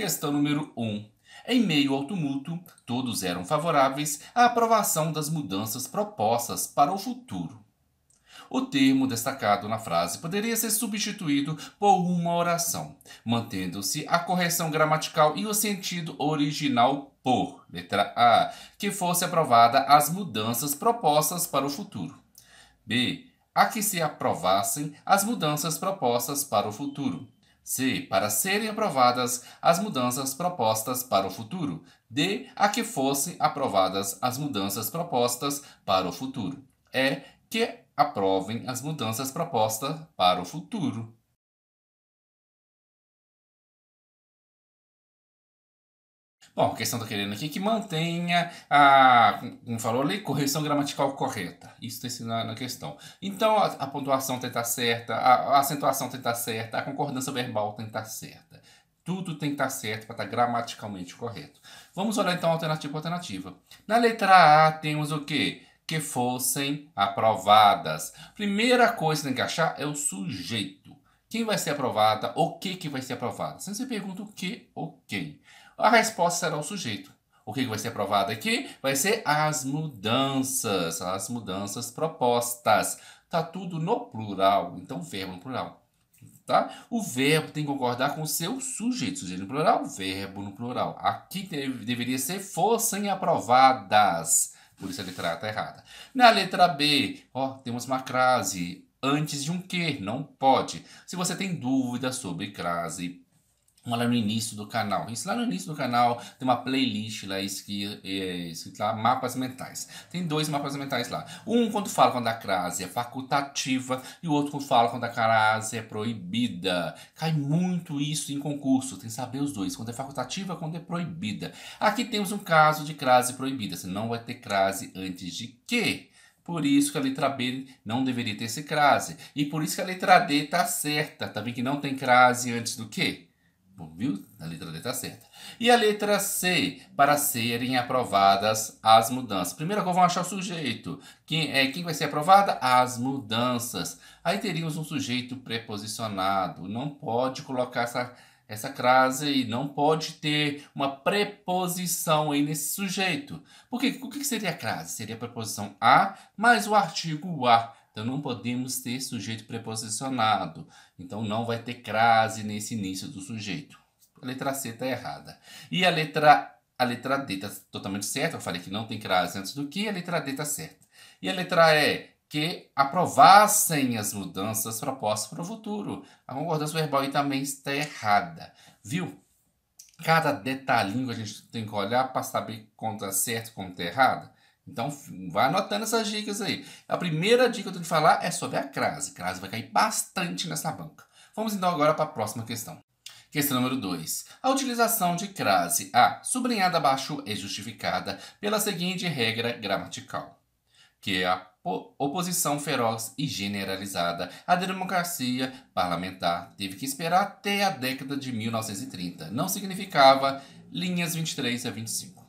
Questão número 1. Um. Em meio ao tumulto, todos eram favoráveis à aprovação das mudanças propostas para o futuro. O termo destacado na frase poderia ser substituído por uma oração, mantendo-se a correção gramatical e o sentido original por, letra A, que fosse aprovada as mudanças propostas para o futuro. B, a que se aprovassem as mudanças propostas para o futuro. C. Para serem aprovadas as mudanças propostas para o futuro. D. A que fossem aprovadas as mudanças propostas para o futuro. E. É que aprovem as mudanças propostas para o futuro. Bom, questão que tá estão querendo aqui é que mantenha a, como falou ali, correção gramatical correta. Isso está ensinado na, questão. Então, a, a, pontuação tem que estar tá certa, a, a acentuação tem que estar tá certa, a concordância verbal tem que estar certa. Tudo tem que estar certo para estar gramaticalmente correto. Vamos olhar então alternativa por alternativa. Na letra A temos o quê? Que fossem aprovadas. Primeira coisa que tem que achar é o sujeito. Quem vai ser aprovada? O que que vai ser aprovada? você pergunta o que ou quem a resposta será o sujeito. O que vai ser provado aqui vai ser as mudanças, as mudanças propostas. Tá tudo no plural, então verbo no plural. Tá? O verbo tem que concordar com o seu sujeito. Sujeito no plural, verbo no plural. Aqui deve, deveria ser fossem aprovadas. Por isso a letra A está errada. Na letra B, ó, temos uma crase. Antes de um que, não pode. Se você tem dúvida sobre crase, lá no início do canal. Isso lá no início do canal tem uma playlist lá é, escrito, é, mapas mentais. Tem dois mapas mentais lá. Um quando fala quando a crase é facultativa e o outro quando fala quando a crase é proibida. Cai muito isso em concurso. Tem que saber os dois, quando é facultativa, quando é proibida. Aqui temos um caso de crase proibida. Você não vai ter crase antes de quê? Por isso que a letra B não deveria ter esse crase. E por isso que a letra D está certa. Tá vendo que não tem crase antes do quê? Tipo, viu? A letra, D está certa. E a letra C, para serem aprovadas as mudanças. Primeira coisa, vamos achar o sujeito. Quem, é, quem vai ser aprovada? As mudanças. Aí teríamos um sujeito preposicionado. Não pode colocar essa, essa crase aí, não pode ter uma preposição aí nesse sujeito. Por quê? o que seria a crase? Seria a preposição a mais o artigo a. Então não podemos ter sujeito preposicionado. Então não vai ter crase nesse início do sujeito. A letra C está errada. E a letra, a letra D está totalmente certa. Eu falei que não tem crase antes do que, a letra D está certa. E a letra E, que aprovassem as mudanças propostas para o futuro. A concordância verbal aí também está errada. Viu? Cada detalhinho a gente tem que olhar para saber quanto é tá certo e quanto é tá errado. Então, vai anotando essas dicas aí. A primeira dica que eu tenho que falar é sobre a crase. A crase vai cair bastante nessa banca. Vamos então agora para a próxima questão. Questão número 2. A utilização de crase A, sublinhada abaixo, é justificada pela seguinte regra gramatical, que é a oposição feroz e generalizada à democracia parlamentar teve que esperar até a década de 1930. Não significava linhas 23 a 25.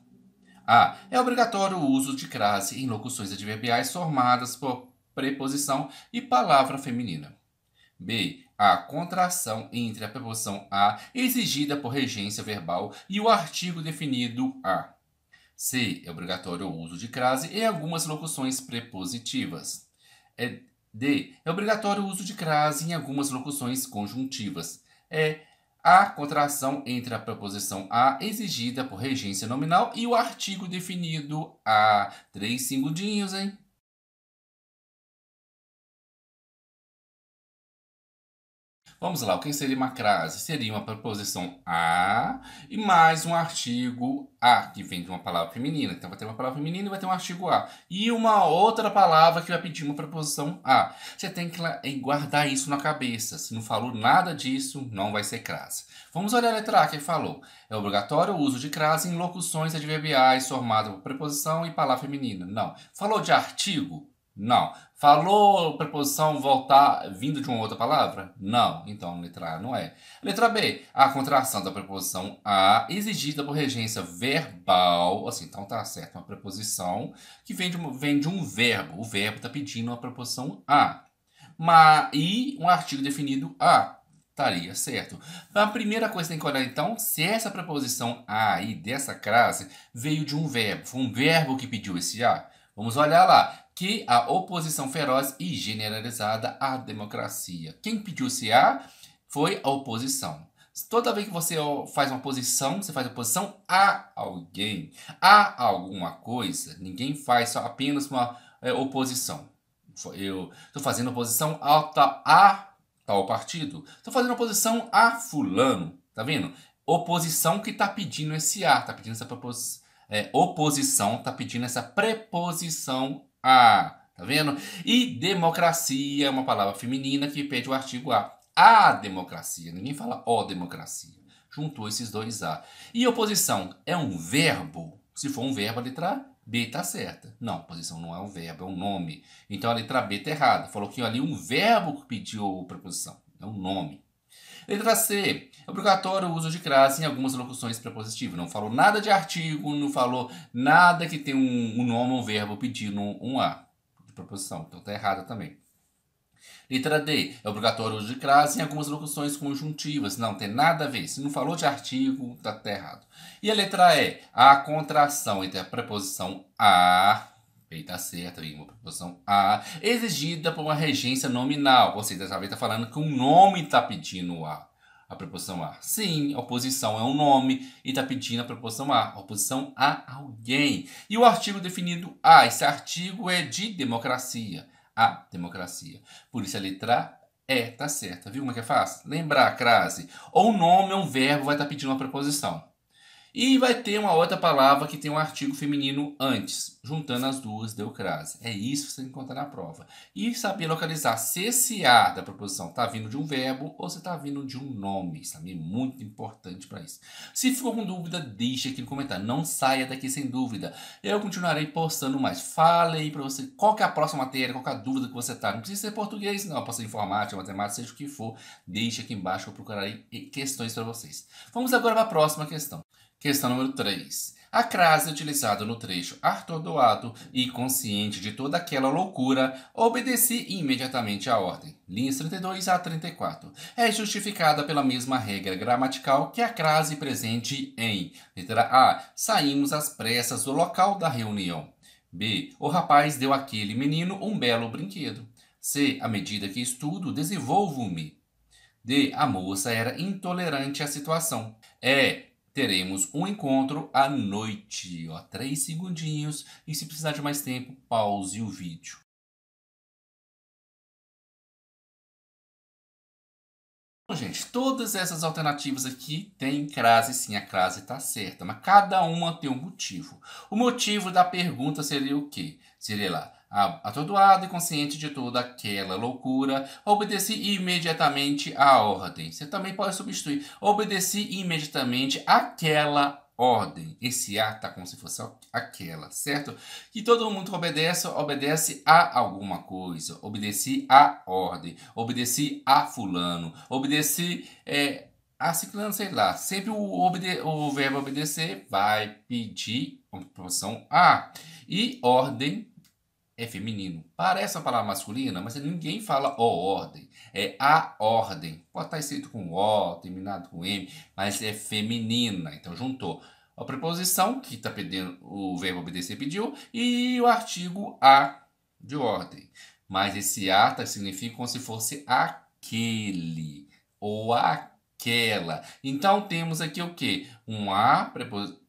A. É obrigatório o uso de crase em locuções adverbiais formadas por preposição e palavra feminina. B. A contração entre a preposição a exigida por regência verbal e o artigo definido a. C. É obrigatório o uso de crase em algumas locuções prepositivas. É, D. É obrigatório o uso de crase em algumas locuções conjuntivas. E. É, a contração entre a preposição a exigida por regência nominal e o artigo definido a três segundinhos, hein? Vamos lá, o que seria uma crase? Seria uma preposição a e mais um artigo a, que vem de uma palavra feminina. Então vai ter uma palavra feminina e vai ter um artigo a. E uma outra palavra que vai pedir uma preposição a. Você tem que eh, guardar isso na cabeça. Se não falou nada disso, não vai ser crase. Vamos olhar a letra A que ele falou. É obrigatório o uso de crase em locuções adverbiais formadas por preposição e palavra feminina. Não. Falou de artigo? Não. Falou preposição voltar vindo de uma outra palavra? Não. Então, letra A não é. Letra B. A contração da preposição a exigida por regência verbal. Assim, então tá certo. Uma preposição que vem de, vem de um verbo. O verbo está pedindo uma preposição a. Ma, e um artigo definido a. Estaria certo. A primeira coisa que tem que olhar, então, se essa preposição a aí dessa crase veio de um verbo. Foi um verbo que pediu esse a. Vamos olhar lá que a oposição feroz e generalizada à democracia. Quem pediu se a foi a oposição. Toda vez que você faz uma oposição, você faz oposição a alguém, a alguma coisa. Ninguém faz só apenas uma é, oposição. Eu estou fazendo oposição a, a tal partido. Estou fazendo oposição a fulano. Tá vendo? Oposição que está pedindo esse a, está pedindo essa propos, é, oposição, está pedindo essa preposição a. Ah, tá vendo? E democracia é uma palavra feminina que pede o artigo A. A democracia. Ninguém fala O democracia. Juntou esses dois A. E oposição é um verbo? Se for um verbo, a letra B está certa. Não, oposição não é um verbo, é um nome. Então a letra B está errada. Falou que ali um verbo que pediu a preposição. É um nome. Letra C. É obrigatório o uso de crase em algumas locuções prepositivas. Não falou nada de artigo, não falou nada que tem um, um nome, um verbo pedindo um, um A de preposição. Então tá errada também. Letra D. É obrigatório o uso de crase em algumas locuções conjuntivas. Não tem nada a ver. Se não falou de artigo, tá até tá errado. E a letra E. A contração entre a preposição a Feita tá certa em uma proporção A, exigida por uma regência nominal. Ou seja, dessa vez está falando que o um nome está pedindo A. A preposição A. Sim, a oposição é um nome e está pedindo a proposição A. oposição a alguém. E o artigo definido A. Esse artigo é de democracia. A democracia. Por isso a letra é, tá certa. Viu como é que é fácil? Lembrar a crase. Ou o nome ou um verbo vai estar tá pedindo uma preposição. E vai ter uma outra palavra que tem um artigo feminino antes, juntando as duas deu crase. É isso que você tem que contar na prova. E saber localizar se esse A da proposição está vindo de um verbo ou se está vindo de um nome. Isso também é muito importante para isso. Se ficou com dúvida, deixe aqui no comentário. Não saia daqui sem dúvida. Eu continuarei postando mais. Fale aí para você qual é a próxima matéria, qual é a dúvida que você está. Não precisa ser português, não. Pode ser informática, matemática, seja o que for. Deixe aqui embaixo, eu procurarei questões para vocês. Vamos agora para a próxima questão. Questão número 3. A crase utilizada no trecho atordoado e consciente de toda aquela loucura, obedeci imediatamente à ordem. Linhas 32 a 34. É justificada pela mesma regra gramatical que a crase presente em. Letra A. Saímos às pressas do local da reunião. B. O rapaz deu àquele menino um belo brinquedo. C. À medida que estudo, desenvolvo-me. D. A moça era intolerante à situação. E teremos um encontro à noite. Ó, três segundinhos. E se precisar de mais tempo, pause o vídeo. Bom, gente, todas essas alternativas aqui têm crase, sim, a crase está certa, mas cada uma tem um motivo. O motivo da pergunta seria o quê? Seria lá, Atordoado e consciente de toda aquela loucura, obedeci imediatamente à ordem. Você também pode substituir. Obedeci imediatamente àquela ordem. Esse A tá como se fosse aquela, certo? Que todo mundo obedece, obedece a alguma coisa. Obedeci à ordem. Obedeci a fulano. Obedeci é, a ciclano, sei lá. Sempre o, obede o verbo obedecer vai pedir uma proporção A. E ordem é feminino. Parece uma palavra masculina, mas ninguém fala o ordem. É a ordem. Pode estar escrito com O, terminado com M, mas é feminina. Então juntou a preposição, que está pedindo, o verbo obedecer pediu, e o artigo a de ordem. Mas esse a tá, significa como se fosse aquele ou aquela. Então temos aqui o que? Um a,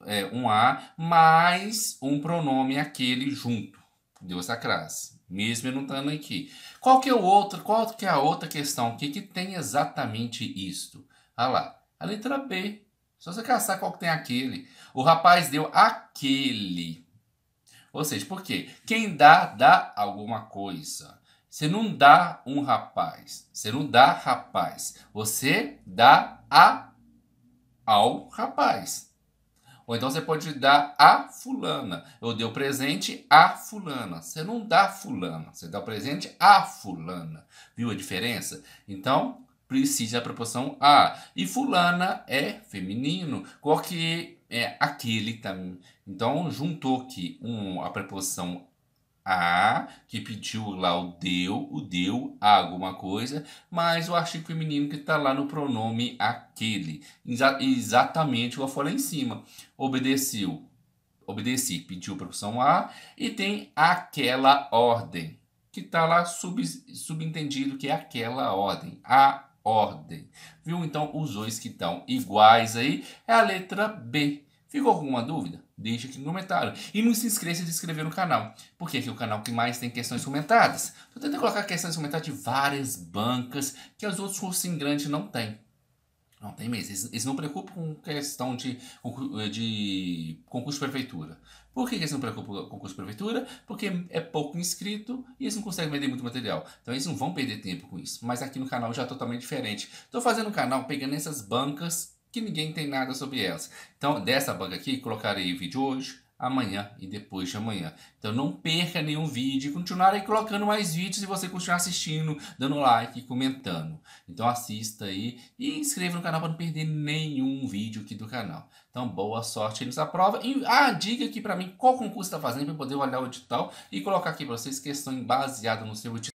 é, um a mais um pronome aquele junto. Deus crase é mesmo não estando aqui. Qual que é o outro, qual que é a outra questão? O que, que tem exatamente isto? Olha lá, a letra B. Só você caçar qual que tem aquele. O rapaz deu aquele. Ou seja, por quê? Quem dá, dá alguma coisa. Você não dá um rapaz. Você não dá rapaz. Você dá a ao rapaz. Ou então você pode dar a fulana. Eu dei o presente a fulana. Você não dá fulana, você dá o presente a fulana. Viu a diferença? Então, precisa da proporção a. E fulana é feminino, qual que é aquele também. Então, juntou aqui um, a preposição a, que pediu lá o deu, o deu a alguma coisa, mais o artigo feminino que está lá no pronome aquele. Exa exatamente o eu falei em cima. Obedeceu, obedeci, pediu profissão A, e tem aquela ordem, que está lá sub, subentendido que é aquela ordem, a ordem. Viu? Então, os dois que estão iguais aí é a letra B. Ficou alguma dúvida? Deixe aqui um comentário. E não se esqueça de se inscrever no canal, porque aqui é o canal que mais tem questões comentadas. estou tentando colocar questões comentadas de várias bancas que os outros cursinhos grandes não têm. Não tem mesmo. Eles, eles não preocupam com questão de, eh, de concurso de prefeitura. Por que eles não preocupam com concurso de prefeitura? Porque é pouco inscrito e eles não conseguem vender muito material. Então eles não vão perder tempo com isso. Mas aqui no canal já é totalmente diferente. Estou fazendo o canal pegando essas bancas que ninguém tem nada sobre elas. Então, dessa banca aqui, colocarei o vídeo hoje, amanhã e depois de amanhã. Então não perca nenhum vídeo e continuar aí colocando mais vídeos e você continuar assistindo, dando like e comentando. Então assista aí e inscreva no canal para não perder nenhum vídeo aqui do canal. Então boa sorte nessa prova e ah, diga aqui para mim qual concurso está fazendo para poder olhar o edital e colocar aqui para vocês questão baseada no seu edital.